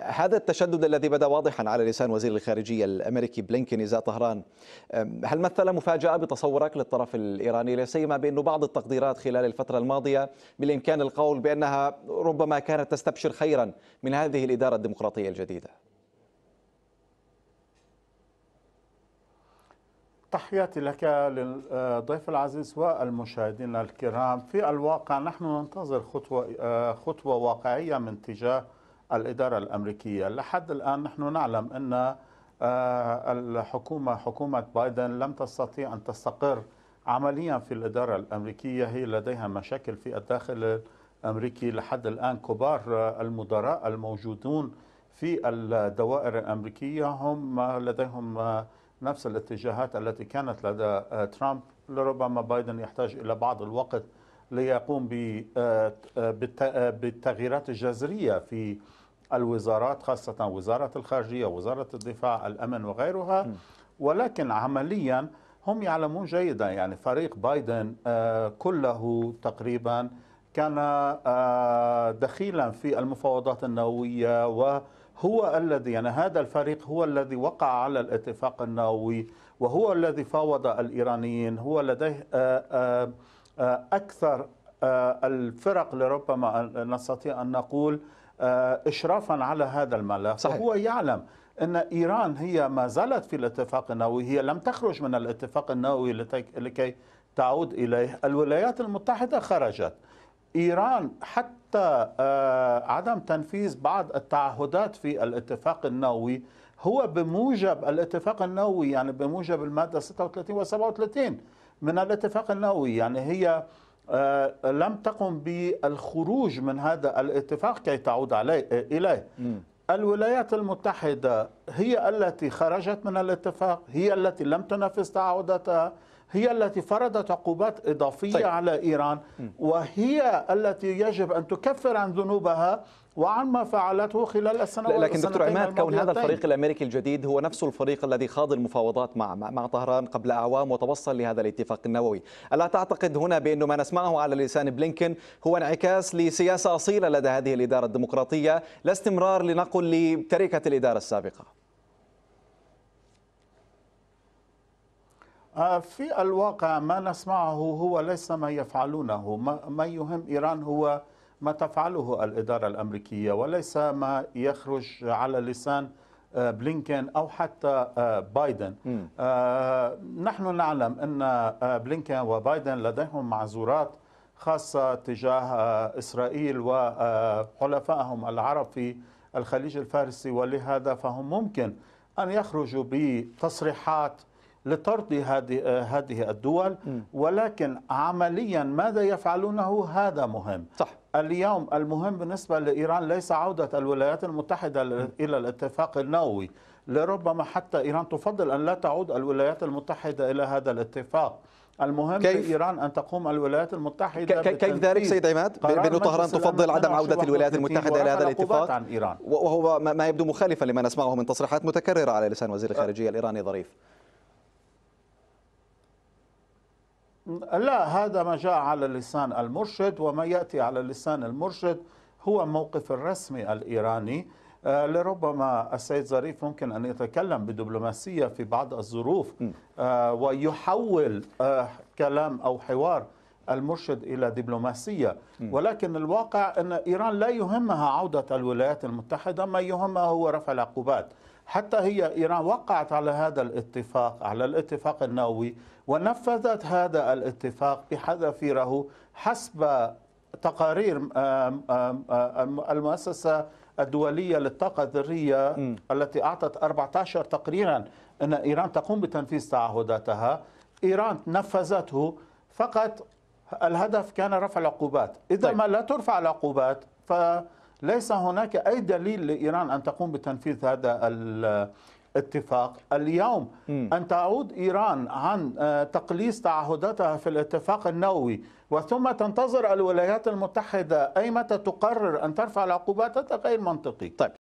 هذا التشدد الذي بدا واضحا على لسان وزير الخارجيه الامريكي بلينكن ازاء طهران هل مثل مفاجاه بتصورك للطرف الايراني لا سيما بانه بعض التقديرات خلال الفتره الماضيه بالامكان القول بانها ربما كانت تستبشر خيرا من هذه الاداره الديمقراطيه الجديده تحياتي لك للضيف العزيز والمشاهدين الكرام في الواقع نحن ننتظر خطوة, خطوة واقعية من تجاه الإدارة الأمريكية لحد الآن نحن نعلم أن آه، الحكومة حكومة بايدن لم تستطيع أن تستقر عمليا في الإدارة الأمريكية هي لديها مشاكل في الداخل الأمريكي لحد الآن كبار آه، المدراء الموجودون في الدوائر الأمريكية هم آه، لديهم نفس الاتجاهات التي كانت لدى ترامب لربما بايدن يحتاج إلى بعض الوقت ليقوم بالتغييرات الجذرية في الوزارات خاصة وزارة الخارجية وزارة الدفاع الأمن وغيرها ولكن عمليا هم يعلمون جيدا يعني فريق بايدن آه، كله تقريبا كان آه، دخيلا في المفاوضات النووية وهو الذي يعني هذا الفريق هو الذي وقع على الاتفاق النووي وهو الذي فاوض الإيرانيين هو لديه آه، أكثر الفرق لربما نستطيع أن نقول آه، اشرافا على هذا الملف صحيح. وهو يعلم ان ايران هي ما زالت في الاتفاق النووي هي لم تخرج من الاتفاق النووي لكي تعود اليه الولايات المتحده خرجت ايران حتى آه، عدم تنفيذ بعض التعهدات في الاتفاق النووي هو بموجب الاتفاق النووي يعني بموجب الماده 36 و 37 من الاتفاق النووي يعني هي آه، لم تقم بالخروج من هذا الاتفاق كي تعود عليه آه، إليه الولايات المتحدة هي التي خرجت من الاتفاق هي التي لم تنفذ تعهداتها هي التي فرضت عقوبات إضافية طيب. على إيران وهي التي يجب أن تكفر عن ذنوبها وعن ما فعلته خلال السنوات لكن دكتور عماد كون هذا الفريق الامريكي الجديد هو نفس الفريق الذي خاض المفاوضات مع مع طهران قبل اعوام وتوصل لهذا الاتفاق النووي، الا تعتقد هنا بانه ما نسمعه على لسان بلينكن هو انعكاس لسياسه اصيله لدى هذه الاداره الديمقراطيه لا استمرار لنقل لتركه الاداره السابقه؟ آه، في الواقع ما نسمعه هو ليس ما يفعلونه ما يهم إيران هو ما تفعله الإدارة الأمريكية وليس ما يخرج على لسان آه، بلينكن أو حتى آه، بايدن نحن نعلم أن بلينكن وبايدن لديهم معذورات خاصة تجاه إسرائيل وحلفائهم العرب في الخليج الفارسي ولهذا فهم ممكن أن يخرجوا بتصريحات لطرد هذه هذه الدول ولكن عمليا ماذا يفعلونه هذا مهم صح اليوم المهم بالنسبه لايران ليس عوده الولايات المتحده الى الاتفاق النووي لربما حتى ايران تفضل ان لا تعود الولايات المتحده الى هذا الاتفاق المهم كيف؟ في إيران أن تقوم الولايات المتحدة كيف ذلك سيد عماد؟ بأن طهران تفضل عدم عودة الولايات المتحدة إلى هذا الاتفاق عن إيران وهو ما يبدو مخالفا لما نسمعه من تصريحات متكررة على لسان وزير الخارجية الإيراني ظريف لا هذا ما جاء على لسان المرشد وما يأتي على لسان المرشد هو موقف الرسمي الإيراني آه، لربما السيد ظريف ممكن أن يتكلم بدبلوماسية في بعض الظروف آه، ويحول آه، كلام أو حوار المرشد إلى دبلوماسية ولكن الواقع أن إيران لا يهمها عودة الولايات المتحدة ما يهمها هو رفع العقوبات حتى هي إيران وقعت على هذا الاتفاق على الاتفاق النووي ونفذت هذا الاتفاق بحذافيره حسب تقارير المؤسسة الدولية للطاقة الذرية التي أعطت 14 تقريرا أن إيران تقوم بتنفيذ تعهداتها إيران نفذته فقط الهدف كان رفع العقوبات إذا طيب. ما لا ترفع العقوبات فليس هناك أي دليل لإيران أن تقوم بتنفيذ هذا الاتفاق اليوم م. أن تعود إيران عن آه، تقليص تعهداتها في الاتفاق النووي وثم تنتظر الولايات المتحدة أي متى تقرر أن ترفع العقوبات هذا غير منطقي طيب.